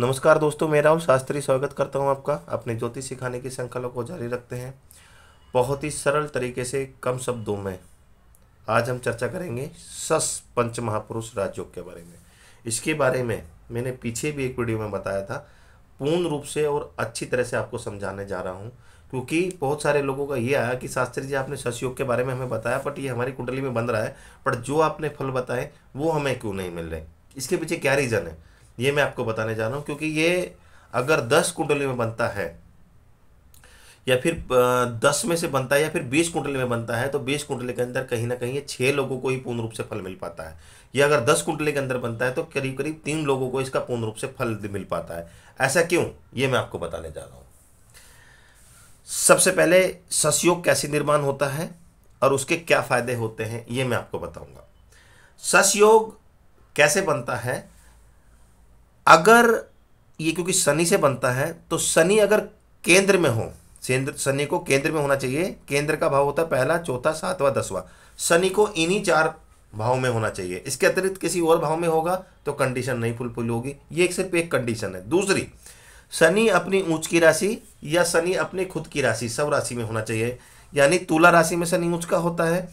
नमस्कार दोस्तों मैं राहुल शास्त्री स्वागत करता हूं आपका अपने ज्योतिष सिखाने की संकल्प को जारी रखते हैं बहुत ही सरल तरीके से कम शब्दों में आज हम चर्चा करेंगे सस पंच महापुरुष राजयोग के बारे में इसके बारे में मैंने पीछे भी एक वीडियो में बताया था पूर्ण रूप से और अच्छी तरह से आपको समझाने जा रहा हूँ क्योंकि बहुत सारे लोगों का ये आया कि शास्त्री जी आपने सस योग के बारे में हमें बताया बट ये हमारी कुंडली में बन रहा है बट जो आपने फल बताए वो हमें क्यों नहीं मिल रहे इसके पीछे क्या रीज़न है ये मैं आपको बताने जा रहा हूं क्योंकि ये अगर दस कुंडली में बनता है या फिर दस में से बनता है या फिर बीस कुंडली में बनता है तो बीस कुंडली के अंदर कहीं ना कहीं छह लोगों को ही पूर्ण रूप से फल मिल पाता है या अगर दस कुंटली के अंदर बनता है तो करीब करीब तीन लोगों को इसका पूर्ण रूप से फल मिल पाता है ऐसा क्यों ये मैं आपको बताने जा रहा हूं सबसे पहले सस्योग कैसे निर्माण होता है और उसके क्या फायदे होते हैं ये मैं आपको बताऊंगा सस्योग कैसे बनता है अगर ये क्योंकि शनि से बनता है तो शनि अगर केंद्र में हो शनि को केंद्र में होना चाहिए केंद्र का भाव होता है पहला चौथा सातवां दसवां शनि को इन्हीं चार भाव में होना चाहिए इसके अतिरिक्त किसी और भाव में होगा तो कंडीशन नहीं फुलफुल होगी ये एक सिर्फ एक कंडीशन है दूसरी शनि अपनी ऊंच की राशि या शनि अपने खुद की राशि सब राशि में होना चाहिए यानी तुला राशि में शनि ऊंच का होता है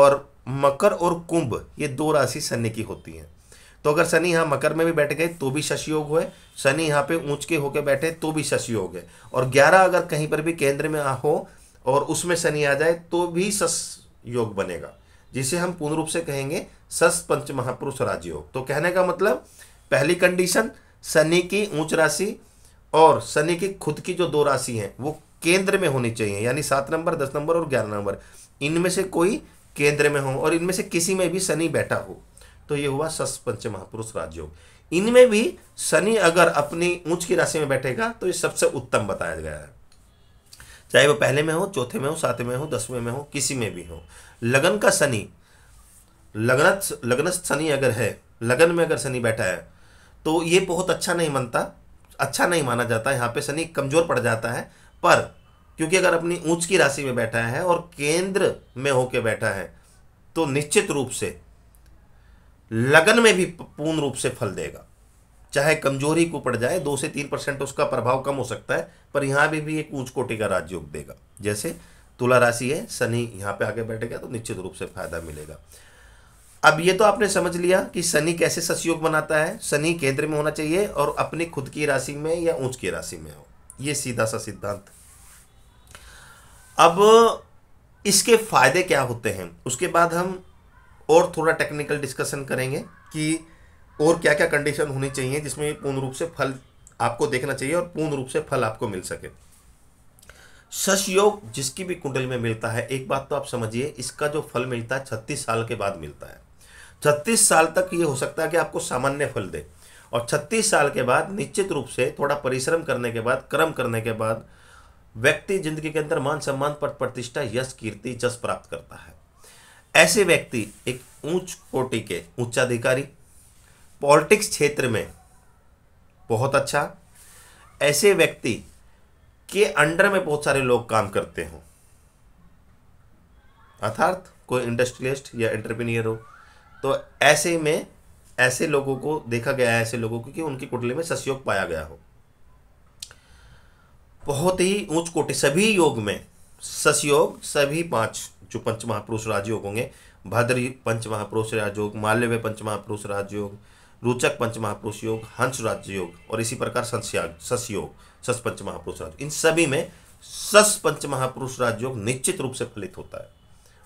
और मकर और कुंभ ये दो राशि शनि की होती हैं तो अगर शनि यहाँ मकर में भी बैठ गए तो भी शशि योग हुए शनि यहाँ पे ऊंच के होके बैठे तो भी शशि योग है और ग्यारह अगर कहीं पर भी केंद्र में हो और उसमें शनि आ जाए तो भी सस योग बनेगा जिसे हम पूर्ण रूप से कहेंगे सस पंच महापुरुष राजयोग तो कहने का मतलब पहली कंडीशन शनि की ऊंच राशि और शनि की खुद की जो दो राशि है वो केंद्र में होनी चाहिए यानी सात नंबर दस नंबर और ग्यारह नंबर इनमें से कोई केंद्र में हो और इनमें से किसी में भी शनि बैठा हो तो ये हुआ सस पंच महापुरुष राजयोग इनमें भी शनि अगर अपनी ऊंच की राशि में बैठेगा तो ये सबसे उत्तम बताया गया है चाहे वो पहले में हो चौथे में हो सातवें में हो दसवें में हो किसी में भी हो लगन का शनि लग्न लगनस्थ शनि अगर है लगन में अगर शनि बैठा है तो ये बहुत अच्छा नहीं मानता अच्छा नहीं माना जाता यहाँ पे शनि कमजोर पड़ जाता है पर क्योंकि अगर अपनी ऊंच की राशि में बैठा है और केंद्र में होके बैठा है तो निश्चित रूप से लगन में भी पूर्ण रूप से फल देगा चाहे कमजोरी को पड़ जाए दो से तीन परसेंट उसका प्रभाव कम हो सकता है पर यहां भी भी एक ऊंच कोटि का राजयोग देगा जैसे तुला राशि है शनि यहां पे आगे बैठेगा तो निश्चित रूप से फायदा मिलेगा अब ये तो आपने समझ लिया कि शनि कैसे ससयोग बनाता है शनि केंद्र में होना चाहिए और अपनी खुद की राशि में या ऊंच की राशि में हो ये सीधा सा सिद्धांत अब इसके फायदे क्या होते हैं उसके बाद हम और थोड़ा टेक्निकल डिस्कशन करेंगे कि और क्या क्या कंडीशन होनी चाहिए जिसमें पूर्ण रूप से फल आपको देखना चाहिए और पूर्ण रूप से फल आपको मिल सके शश योग जिसकी भी कुंडली में मिलता है एक बात तो आप समझिए इसका जो फल मिलता है छत्तीस साल के बाद मिलता है छत्तीस साल तक ये हो सकता है कि आपको सामान्य फल दे और छत्तीस साल के बाद निश्चित रूप से थोड़ा परिश्रम करने के बाद कर्म करने के बाद व्यक्ति जिंदगी के अंदर मान सम्मान पद प्रतिष्ठा यश कीर्ति जस प्राप्त करता है ऐसे व्यक्ति एक ऊंच कोटि के उच्चाधिकारी पॉलिटिक्स क्षेत्र में बहुत अच्छा ऐसे व्यक्ति के अंडर में बहुत सारे लोग काम करते हों अर्थात कोई इंडस्ट्रियलिस्ट या एंटरप्रीनियर हो तो ऐसे में ऐसे लोगों को देखा गया है ऐसे लोगों को कि उनकी कुटली में ससयोग पाया गया हो बहुत ही ऊंच कोटि सभी योग में ससयोग सभी पांच जो पंच महापुरुष राजयोग होंगे भद्री पंच महापुरुष राजयोग माल्यवय पंच महापुरुष राजयोग रोचक पंच महापुरुष योग हंस राजयोग और इसी प्रकार संस्याग सस पंच महापुरुष राजयोग इन सभी में सस पंच महापुरुष राजयोग निश्चित रूप से फलित होता है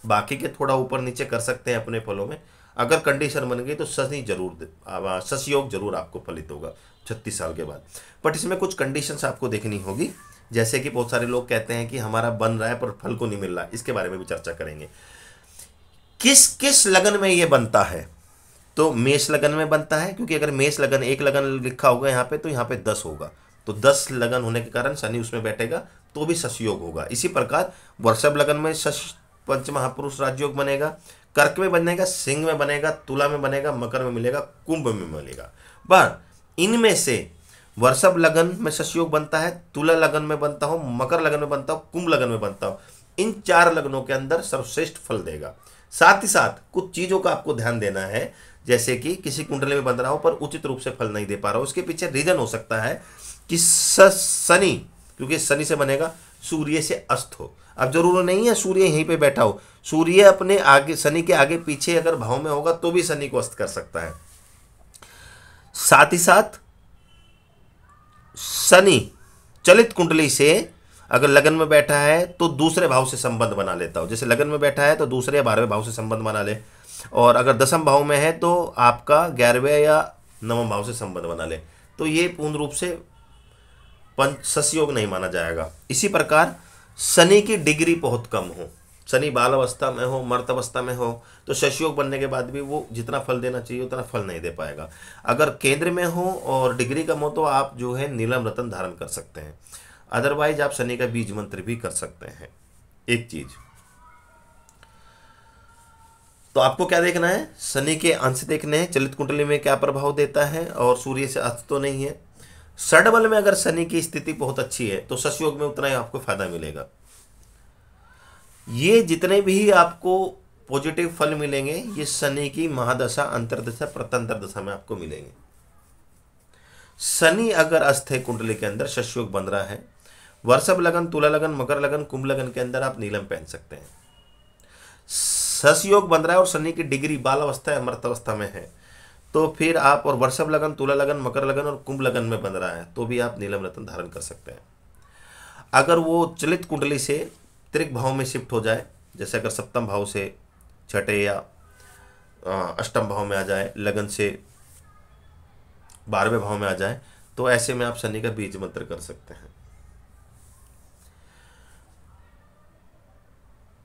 बाकी के थोड़ा ऊपर नीचे कर सकते हैं अपने फलों में अगर कंडीशन बन गई तो ससनी जरूर सस योग जरूर आपको फलित होगा छत्तीस साल के बाद बट इसमें कुछ कंडीशंस आपको देखनी होगी जैसे कि बहुत सारे लोग कहते हैं कि हमारा बन रहा है पर फल को नहीं मिल रहा इसके बारे में भी चर्चा करेंगे किस किस लगन में यह बनता है तो मेष लगन में बनता है क्योंकि अगर मेष लगन एक लगन लिखा होगा यहां पे तो यहां पे दस होगा तो दस लगन होने के कारण शनि उसमें बैठेगा तो भी सशयोग होगा इसी प्रकार वर्षभ लगन में शश पंच महापुरुष राजयोग बनेगा कर्क में बनेगा सिंह में बनेगा तुला में बनेगा मकर में मिलेगा कुंभ में मिलेगा पर इनमें से वर्षभ लगन में शशयोग बनता है तुला लगन में बनता हो मकर लगन में बनता हो कुंभ लगन में बनता हो इन चार लगनों के अंदर सर्वश्रेष्ठ फल देगा साथ ही साथ कुछ चीज़ों का आपको ध्यान देना है जैसे कि किसी कुंडली में बन रहा हो पर उचित रूप से फल नहीं दे पा रहा हो उसके पीछे रीजन हो सकता है कि शनि क्योंकि शनि से बनेगा सूर्य से अस्त हो अब जरूर नहीं है सूर्य यहीं पे बैठा हो सूर्य अपने आगे शनि के आगे पीछे अगर भाव में होगा तो भी शनि को अस्त कर सकता है साथ ही साथ शनि चलित कुंडली से अगर लगन में बैठा है तो दूसरे भाव से संबंध बना लेता हो जैसे लगन में बैठा है तो दूसरे या बारहवें भाव से संबंध बना ले और अगर दसम भाव में है तो आपका ग्यारहवें या नवम भाव से संबंध बना ले तो ये पूर्ण रूप से पंच सस्योग नहीं माना जाएगा इसी प्रकार शनि की डिग्री बहुत कम हो शनि बाल अवस्था में हो मर्त अवस्था में हो तो शशियोग बनने के बाद भी वो जितना फल देना चाहिए उतना फल नहीं दे पाएगा अगर केंद्र में हो और डिग्री कम हो तो आप जो है नीलम रतन धारण कर सकते हैं अदरवाइज आप शनि का बीज मंत्र भी कर सकते हैं एक चीज तो आपको क्या देखना है शनि के अंश देखने हैं चलित कुंडली में क्या प्रभाव देता है और सूर्य से अस्त तो नहीं है षडबल में अगर शनि की स्थिति बहुत अच्छी है तो ससयोग में उतना ही आपको फायदा मिलेगा ये जितने भी आपको पॉजिटिव फल मिलेंगे ये शनि की महादशा अंतरदशा प्रतंत्र दशा में आपको मिलेंगे शनि अगर अस्थय कुंडली के अंदर शशयोग बन रहा है वर्षभ लगन तुला लगन मकर लगन कुंभ लगन के अंदर आप नीलम पहन सकते हैं शशयोग योग बन रहा है और शनि की डिग्री बाल अवस्था या मृत अवस्था में है तो फिर आप और वर्षभ लगन तुला लगन मकर लगन और कुंभ लगन में बन रहा है तो भी आप नीलम रत्न धारण कर सकते हैं अगर वो चलित कुंडली से त्रिक भाव में शिफ्ट हो जाए जैसे अगर सप्तम भाव से छठे या अष्टम भाव में आ जाए लगन से बारहवें भाव में आ जाए तो ऐसे में आप शनि का बीज मंत्र कर सकते हैं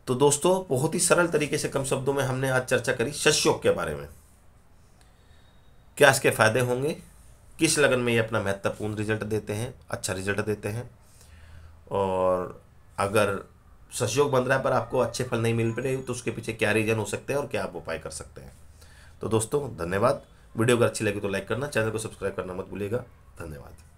तो दोस्तों बहुत ही सरल तरीके से कम शब्दों में हमने आज चर्चा करी शशयोग के बारे में क्या इसके फायदे होंगे किस लगन में ये अपना महत्वपूर्ण रिजल्ट देते हैं अच्छा रिजल्ट देते हैं और अगर सहयोग बन रहा है पर आपको अच्छे फल नहीं मिल रहे तो उसके पीछे क्या रीजन हो सकते हैं और क्या आप उपाय कर सकते हैं तो दोस्तों धन्यवाद वीडियो अगर अच्छी लगी तो लाइक करना चैनल को सब्सक्राइब करना मत भूलिएगा धन्यवाद